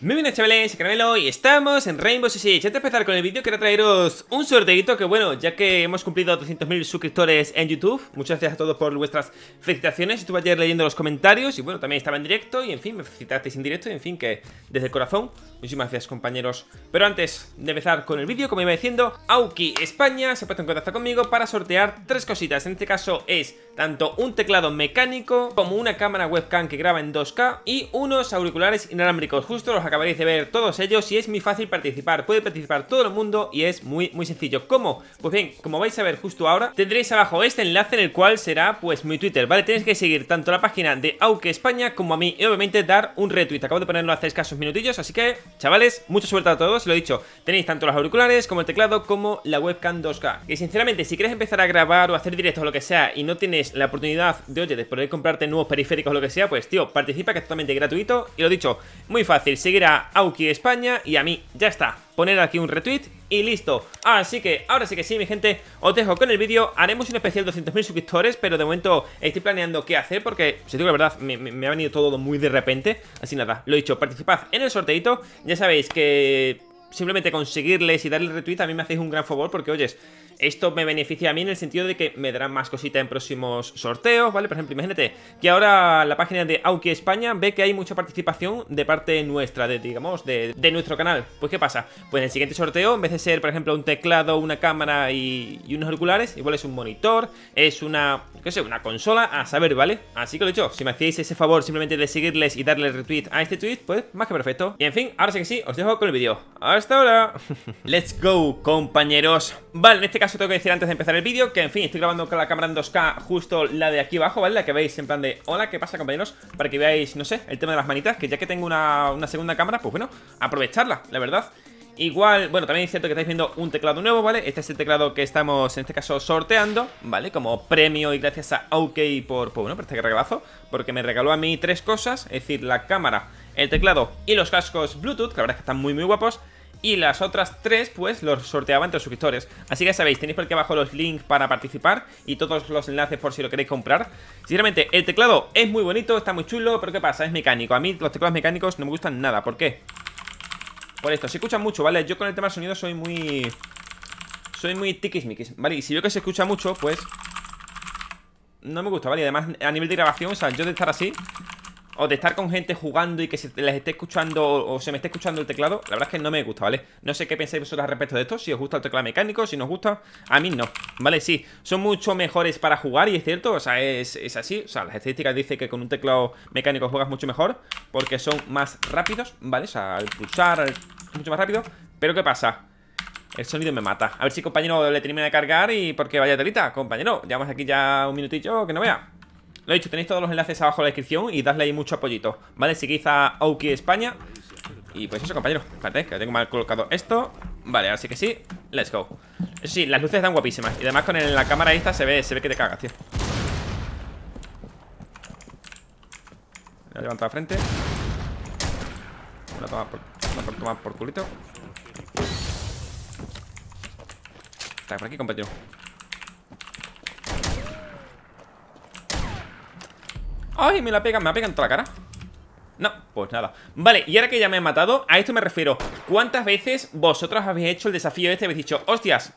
Muy bien chavales, Caramelo y estamos en Rainbow Six Antes de empezar con el vídeo quiero traeros un sorteito que bueno, ya que hemos cumplido 200.000 suscriptores en YouTube Muchas gracias a todos por vuestras felicitaciones, estuve ayer leyendo los comentarios y bueno, también estaba en directo y en fin, me felicitasteis en directo y en fin, que desde el corazón Muchísimas gracias compañeros Pero antes de empezar con el vídeo, como iba diciendo Auki España se ha puesto en contacto conmigo para sortear tres cositas En este caso es tanto un teclado mecánico como una cámara webcam que graba en 2K Y unos auriculares inalámbricos, justo los acabaréis de ver todos ellos y es muy fácil participar. Puede participar todo el mundo y es muy, muy sencillo. ¿Cómo? Pues bien, como vais a ver justo ahora, tendréis abajo este enlace en el cual será pues mi Twitter, ¿vale? Tenéis que seguir tanto la página de Auke España como a mí y obviamente dar un retweet. Acabo de ponerlo hace escasos minutillos, así que, chavales, mucha suerte a todos, lo he dicho. Tenéis tanto los auriculares como el teclado como la webcam 2K. Y sinceramente, si quieres empezar a grabar o hacer directos o lo que sea y no tienes la oportunidad de, oye, de poder comprarte nuevos periféricos o lo que sea, pues tío, participa que es totalmente gratuito y lo he dicho, muy fácil, sigue a Auki España y a mí. Ya está, poner aquí un retweet y listo. Así que ahora sí que sí, mi gente, os dejo con el vídeo. Haremos un especial 200.000 suscriptores, pero de momento estoy planeando qué hacer porque, si digo la verdad, me, ha venido todo muy de repente. Así nada, lo he dicho, participad en el sorteito. Ya sabéis que simplemente conseguirles y el retweet a mí me hacéis un gran favor porque, oyes... Esto me beneficia a mí en el sentido de que me darán más cositas en próximos sorteos, ¿vale? Por ejemplo, imagínate que ahora la página de Auki España ve que hay mucha participación de parte nuestra, de digamos, de, nuestro canal. Pues ¿qué pasa? Pues en el siguiente sorteo, en vez de ser, por ejemplo, un teclado, una cámara y, unos auriculares, igual es un monitor, es una, qué sé, una consola, a saber, ¿vale? Así que lo he Si me hacéis ese favor simplemente de seguirles y darle retweet a este tweet, pues más que perfecto. Y en fin, ahora sí que sí, os dejo con el vídeo. ¡Hasta ahora! ¡Let's go, compañeros! Vale, en este caso tengo que decir antes de empezar el vídeo que, en fin, estoy grabando con la cámara en 2K justo la de aquí abajo, ¿vale? La que veis en plan de, hola, ¿qué pasa, compañeros? Para que veáis, no sé, el tema de las manitas, que ya que tengo una, segunda cámara, pues bueno, aprovecharla, la verdad. Igual, bueno, también es cierto que estáis viendo un teclado nuevo, ¿vale? Este es el teclado que estamos, en este caso, sorteando, ¿vale? Como premio y gracias a OK por, por, pues bueno, por este regalazo, porque me regaló a mí tres cosas, es decir, la cámara, el teclado y los cascos Bluetooth, que la verdad es que están muy, muy guapos y las otras tres pues los sorteaba entre suscriptores. Así que ya sabéis, tenéis por aquí abajo los links para participar y todos los enlaces por si lo queréis comprar. Sinceramente, el teclado es muy bonito, está muy chulo, pero ¿qué pasa? Es mecánico. A mí los teclados mecánicos no me gustan nada. ¿Por qué? Por esto, se escucha mucho, ¿vale? Yo con el tema de sonido soy muy... Soy muy tiquismiquis, ¿vale? Y si veo que se escucha mucho, pues... No me gusta, ¿vale? Y además, a nivel de grabación, o sea, yo de estar así o de estar con gente jugando y que se les esté escuchando o se me esté escuchando el teclado, la verdad es que no me gusta, ¿vale? No sé qué pensáis vosotros al respecto de esto, si os gusta el teclado mecánico, si nos gusta, a mí no, ¿vale? Sí, son mucho mejores para jugar y es cierto, o sea, es, así, o sea, las estadísticas dicen que con un teclado mecánico juegas mucho mejor porque son más rápidos, ¿vale? O sea, al pulsar, es mucho más rápido, pero ¿qué pasa? El sonido me mata. A ver si compañero le termina de cargar y porque vaya telita, compañero, llevamos aquí ya un minutito que no vea. Lo dicho, tenéis todos los enlaces abajo en la descripción y dadle ahí mucho apoyito, ¿vale? si a Aoki España y pues eso, compañero Espérate, que tengo mal colocado esto Vale, así que sí, let's go Eso sí, las luces están guapísimas Y además con la cámara esta se ve, se ve que te cagas, tío Me levantado a frente Una toma por culito Está por aquí, compañero ¡Ay, me la pegan! Me ha pegado toda la cara no, pues nada Vale, y ahora que ya me he matado, a esto me refiero ¿Cuántas veces vosotros habéis hecho el desafío este? Habéis dicho, hostias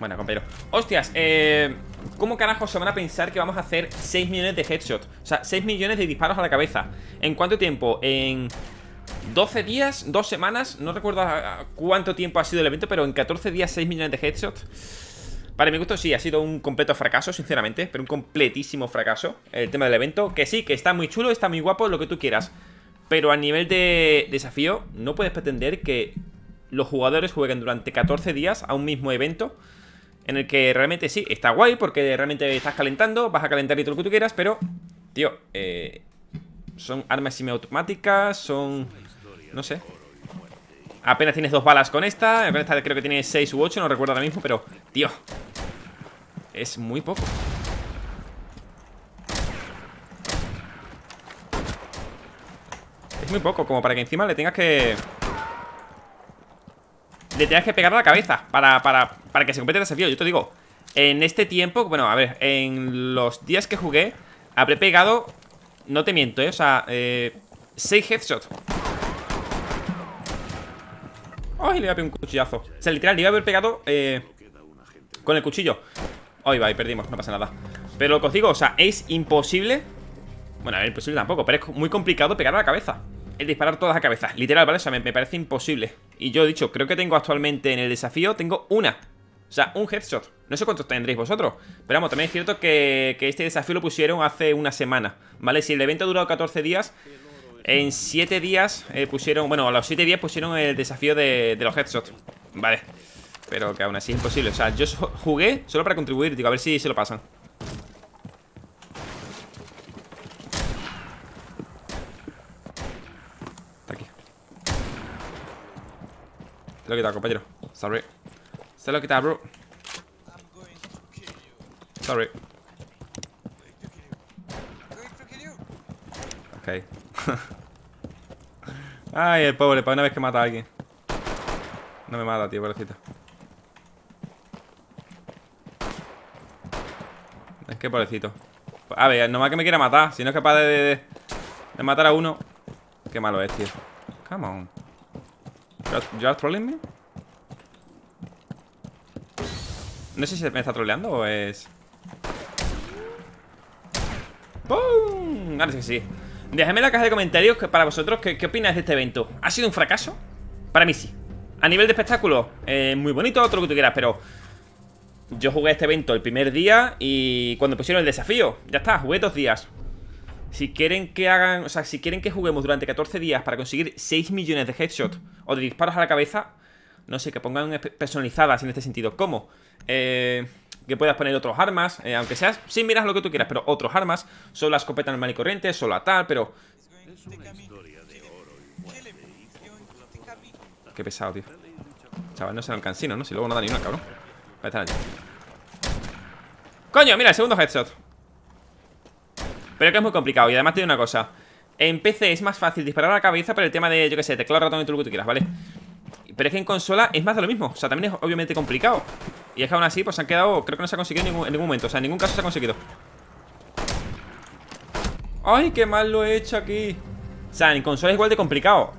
Bueno, compañero Hostias, eh... ¿Cómo carajo se van a pensar que vamos a hacer 6 millones de headshots? O sea, 6 millones de disparos a la cabeza ¿En cuánto tiempo? En... 12 días, 2 semanas No recuerdo cuánto tiempo ha sido el evento Pero en 14 días 6 millones de headshots para mi gusto, sí, ha sido un completo fracaso, sinceramente, pero un completísimo fracaso el tema del evento. Que sí, que está muy chulo, está muy guapo, lo que tú quieras. Pero a nivel de desafío, no puedes pretender que los jugadores jueguen durante 14 días a un mismo evento. En el que realmente sí, está guay, porque realmente estás calentando, vas a calentar y todo lo que tú quieras, pero, tío, eh, son armas semiautomáticas, son... no sé. Apenas tienes dos balas con esta, creo que tiene 6 u 8, no recuerdo ahora mismo, pero, tío, es muy poco Es muy poco, como para que encima le tengas que... Le tengas que pegar a la cabeza Para, que se complete el desafío Yo te digo, en este tiempo Bueno, a ver, en los días que jugué Habré pegado, no te miento, ¿eh? O sea, 6 eh, headshots ¡Ay! Le voy a pegar un cuchillazo. O sea, literal, le iba a haber pegado eh, con el cuchillo. Hoy va, perdimos, no pasa nada Pero lo que os digo, o sea, es imposible Bueno, a ver, imposible tampoco, pero es muy complicado pegar a la cabeza El disparar todas a la cabeza, literal, ¿vale? O sea, me, parece imposible Y yo he dicho, creo que tengo actualmente en el desafío, tengo una o sea, un headshot. No sé cuántos tendréis vosotros. Pero vamos, también es cierto que, este desafío lo pusieron hace una semana. ¿Vale? Si el evento ha durado 14 días, en 7 días eh, pusieron... Bueno, a los 7 días pusieron el desafío de, de los headshots. Vale. Pero que aún así es imposible O sea, yo jugué solo para contribuir Digo, a ver si se lo pasan Está aquí Se lo he quitado, compañero Sorry Se lo he quitado, bro Sorry Ok Ay, el pobre, para una vez que mata a alguien No me mata, tío, pobrecito qué pobrecito A ver, nomás que me quiera matar Si no es capaz de, matar a uno Qué malo es, tío Come on ¿Ya No sé si me está troleando o es... ¡Pum! Ahora sí que sí Dejadme en la caja de comentarios para vosotros ¿qué, opinas opináis de este evento ¿Ha sido un fracaso? Para mí sí a nivel de espectáculo, eh, muy bonito, todo lo que tú quieras, pero yo jugué este evento el primer día y cuando pusieron el desafío, ya está, jugué dos días. Si quieren que hagan, o sea, si quieren que juguemos durante 14 días para conseguir 6 millones de headshots o de disparos a la cabeza, no sé, que pongan personalizadas en este sentido. ¿Cómo? Eh, que puedas poner otros armas, eh, aunque seas, sí, miras lo que tú quieras, pero otros armas, solo la escopeta normal y corriente, solo a tal, pero... Qué pesado, tío. Chaval, no será el cansino, ¿no? Si luego no da ni una, cabrón. Coño, mira, el segundo headshot Pero que es muy complicado Y además tiene una cosa En PC es más fácil disparar a la cabeza por el tema de, yo qué sé, teclado, ratón y todo lo que tú quieras, ¿vale? Pero es que en consola es más de lo mismo O sea, también es obviamente complicado Y es que aún así, pues han quedado Creo que no se ha conseguido en ningún, momento O sea, en ningún caso se ha conseguido ¡Ay, qué mal lo he hecho aquí! O sea, en consola es igual de complicado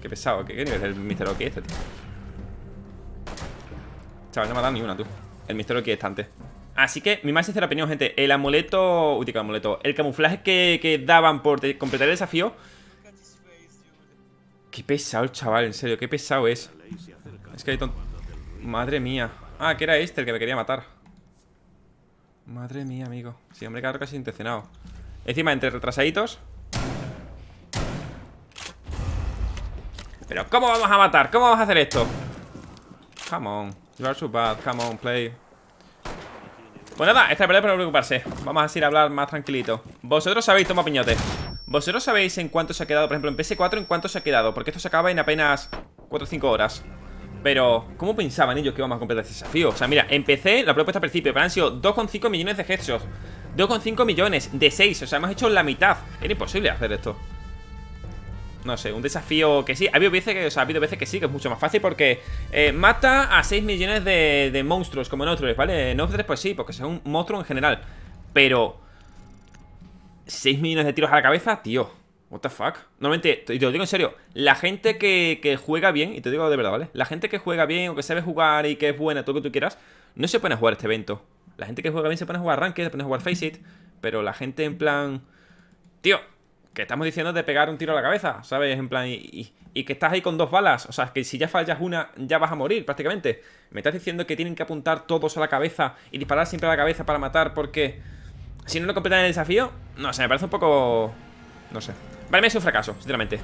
Qué pesado, qué, nivel es el Mr. Oki este, tío Chaval, no me ha dado ni una, tú. El misterio que es antes. Así que, mi más sincera opinión, gente. El amuleto... Uy, qué amuleto. El camuflaje que, daban por completar el desafío... Qué pesado el chaval, en serio. Qué pesado es. Es que hay tonto. Madre mía. Ah, que era este el que me quería matar. Madre mía, amigo. Sí, hombre, claro, casi intencionado. Encima, entre retrasaditos... Pero, ¿cómo vamos a matar? ¿Cómo vamos a hacer esto? Come on. You are too bad. Come on, play. Pues nada, esta es para no preocuparse. Vamos a ir a hablar más tranquilito. Vosotros sabéis, toma piñote. Vosotros sabéis en cuánto se ha quedado, por ejemplo, en PS4 en cuánto se ha quedado, porque esto se acaba en apenas 4 o 5 horas. Pero, ¿cómo pensaban ellos que íbamos a completar este desafío? O sea, mira, empecé la propuesta al principio, pero han sido 2,5 millones de gestos 2,5 millones de 6, o sea, hemos hecho la mitad. Era imposible hacer esto. No sé, un desafío que sí. Ha habido veces que, ha habido veces que sí, que es mucho más fácil porque eh, mata a 6 millones de, monstruos como en otros ¿vale? En otros pues sí, porque es un monstruo en general. Pero... 6 millones de tiros a la cabeza, tío. What the fuck? Normalmente, y te lo digo en serio, la gente que, juega bien, y te digo de verdad, ¿vale? La gente que juega bien o que sabe jugar y que es buena, todo lo que tú quieras, no se pone a jugar este evento. La gente que juega bien se pone a jugar Ranked, se pone a jugar Face It, pero la gente en plan... Tío, que estamos diciendo de pegar un tiro a la cabeza, ¿sabes? En plan, y, que estás ahí con dos balas. O sea, que si ya fallas una, ya vas a morir prácticamente. Me estás diciendo que tienen que apuntar todos a la cabeza y disparar siempre a la cabeza para matar porque si no lo completan el desafío, no sé, me parece un poco... No sé. Para mí es un fracaso, sinceramente.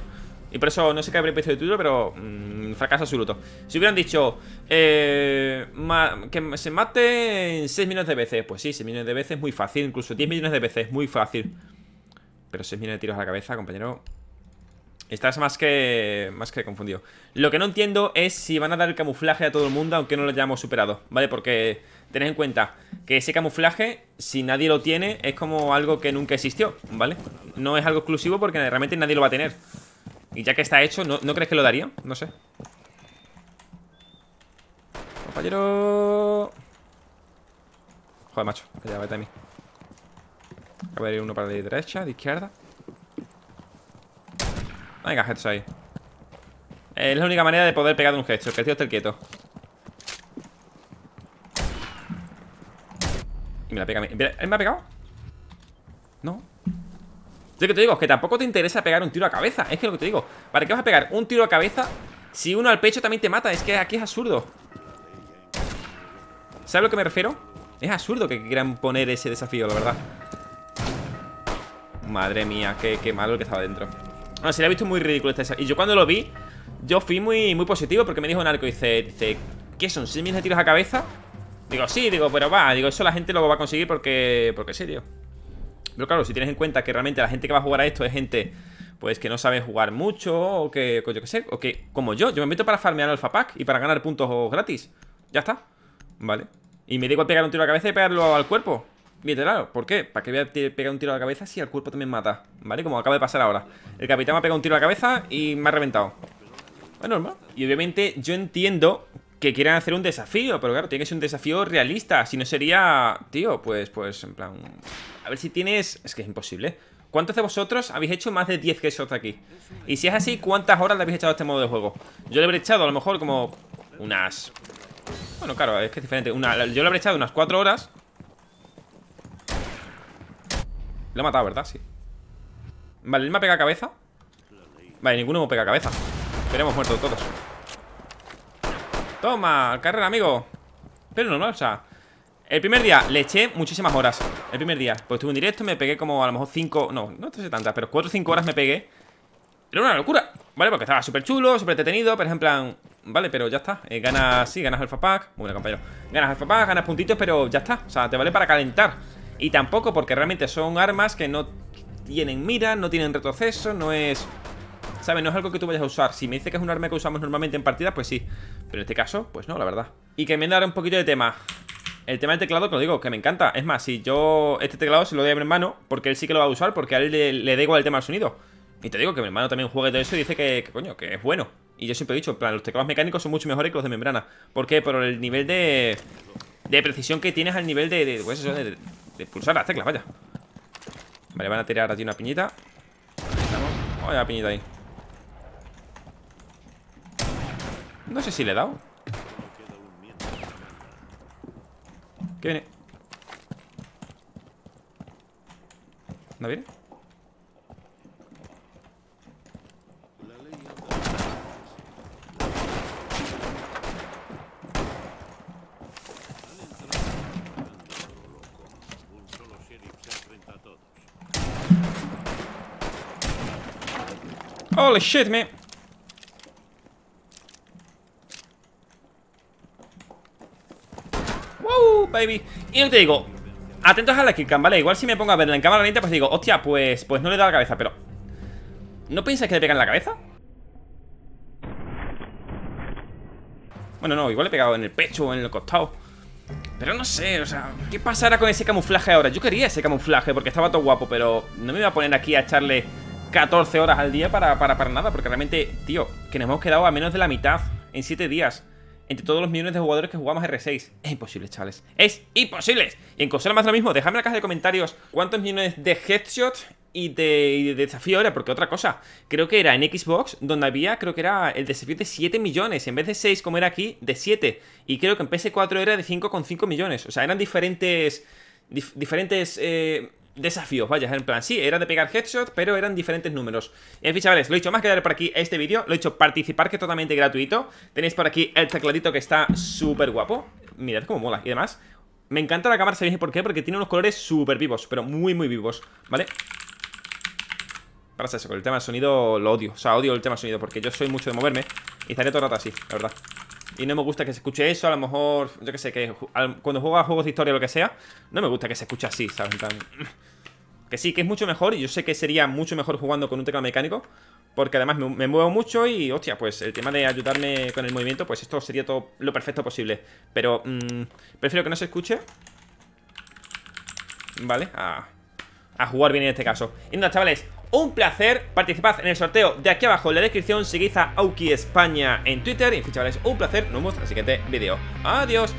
Y por eso no sé qué habría Empezado el título, pero mm, fracaso absoluto. Si hubieran dicho eh, que se maten 6 millones de veces, pues sí, 6 millones de veces muy fácil, incluso 10 millones de veces muy fácil. Pero 6 millones de tiros a la cabeza, compañero Estás más que más que confundido Lo que no entiendo es si van a dar el camuflaje a todo el mundo Aunque no lo hayamos superado, ¿vale? Porque tened en cuenta que ese camuflaje Si nadie lo tiene, es como algo que nunca existió, ¿vale? No es algo exclusivo porque realmente nadie lo va a tener Y ya que está hecho, ¿no, ¿no crees que lo daría? No sé Compañero Joder, macho, que ya vete a mí a ver, uno para la derecha, de izquierda. Venga, headshot ahí. Es la única manera de poder pegar un headshot, que el tío esté quieto. Y me la pega a mí. me ha pegado? No. Yo que te digo, es que tampoco te interesa pegar un tiro a cabeza. Es que lo que te digo. ¿Para qué vas a pegar un tiro a cabeza si uno al pecho también te mata? Es que aquí es absurdo. ¿Sabes a lo que me refiero? Es absurdo que quieran poner ese desafío, la verdad. Madre mía, qué, malo el que estaba dentro No, se le ha visto muy ridículo este Y yo cuando lo vi, yo fui muy, muy positivo Porque me dijo un arco, dice, dice ¿Qué son? seis millones de tiros a cabeza? Digo, sí, digo, pero va, digo, eso la gente lo va a conseguir porque, porque sí, tío Pero claro, si tienes en cuenta que realmente la gente que va a jugar a esto es gente Pues que no sabe jugar mucho O que, yo qué sé, o que, como yo Yo me meto para farmear alfa pack y para ganar puntos gratis Ya está, vale Y me digo pegar un tiro a cabeza y pegarlo al cuerpo claro ¿por qué? ¿Para qué voy a pegar un tiro a la cabeza si al cuerpo también mata? ¿Vale? Como acaba de pasar ahora El capitán me ha pegado un tiro a la cabeza y me ha reventado bueno normal Y obviamente yo entiendo que quieran hacer un desafío Pero claro, tiene que ser un desafío realista Si no sería... Tío, pues, pues, en plan... A ver si tienes... Es que es imposible ¿Cuántos de vosotros habéis hecho más de 10 de aquí? Y si es así, ¿cuántas horas le habéis echado a este modo de juego? Yo le habré echado a lo mejor como unas... Bueno, claro, es que es diferente Yo le habré echado unas 4 horas Lo he matado, ¿verdad? Sí Vale, él me ha pegado cabeza Vale, ninguno me pega cabeza Pero hemos muerto todos Toma, carrera, amigo Pero no, o sea El primer día le eché muchísimas horas El primer día, pues estuve en directo me pegué como a lo mejor 5 No, no sé tantas, pero 4 o 5 horas me pegué Era una locura Vale, porque estaba súper chulo, súper detenido Pero ejemplo vale, pero ya está eh, Ganas, sí, ganas alfa pack Muy bueno, compañero Ganas alfa pack, ganas puntitos, pero ya está O sea, te vale para calentar y tampoco porque realmente son armas que no tienen mira, no tienen retroceso, no es... ¿Sabes? No es algo que tú vayas a usar. Si me dice que es un arma que usamos normalmente en partida, pues sí. Pero en este caso, pues no, la verdad. Y que me ahora un poquito de tema. El tema del teclado, que lo digo, que me encanta. Es más, si yo este teclado se lo doy a mi hermano, porque él sí que lo va a usar, porque a él le, da igual el tema del sonido. Y te digo que mi hermano también juega todo eso y dice que, coño, que es bueno. Y yo siempre he dicho, en plan, los teclados mecánicos son mucho mejores que los de membrana. ¿Por qué? Por el nivel de, de precisión que tienes al nivel de, de, pues eso, de, de pulsar las teclas, vaya Vale, van a tirar aquí una piñita ahí estamos Vaya piñita ahí No sé si le he dado ¿Qué viene? ¿No viene? Holy shit, me. Wow, baby. Y yo te digo, atentos a la killcam, ¿vale? Igual si me pongo a verla en cámara lenta, pues digo, hostia, pues, pues no le da la cabeza, pero... ¿No piensas que le pega en la cabeza? Bueno, no, igual le he pegado en el pecho o en el costado. Pero no sé, o sea, ¿qué pasará con ese camuflaje ahora? Yo quería ese camuflaje porque estaba todo guapo, pero no me iba a poner aquí a echarle 14 horas al día para, para, nada, porque realmente, tío, que nos hemos quedado a menos de la mitad en 7 días entre todos los millones de jugadores que jugamos R6. Es imposible, chavales. ¡Es imposible! Y en consola más lo mismo. Dejadme en la caja de comentarios cuántos millones de headshots y de, de, desafío era, porque otra cosa, creo que era en Xbox, donde había, creo que era el desafío de 7 millones, en vez de 6 como era aquí, de 7. Y creo que en PS4 era de 5,5 millones. O sea, eran diferentes... diferentes... Eh, desafíos, vaya, en plan, sí, era de pegar headshots, pero eran diferentes números. En fin, chavales, lo he hecho más que dar por aquí este vídeo, lo he hecho participar, que es totalmente gratuito. Tenéis por aquí el tecladito que está súper guapo, mirad cómo mola, y demás Me encanta la cámara, ¿sabéis por qué? Porque tiene unos colores súper vivos, pero muy, muy vivos, ¿vale? Para eso, con el tema sonido lo odio. O sea, odio el tema sonido porque yo soy mucho de moverme y estaré todo el rato así, la verdad y no me gusta que se escuche eso. A lo mejor, yo que sé, que cuando juego a juegos de historia o lo que sea, no me gusta que se escuche así, ¿sabes? que sí, que es mucho mejor y yo sé que sería mucho mejor jugando con un teclado mecánico. Porque además me, muevo mucho y, hostia, pues el tema de ayudarme con el movimiento, pues esto sería todo lo perfecto posible. Pero mm, prefiero que no se escuche. Vale, a, a jugar bien en este caso. Y nada, chavales, un placer. Participad en el sorteo de aquí abajo en la descripción. Seguid a Auki España en Twitter. Y en un placer. Nos vemos en el siguiente vídeo. Adiós.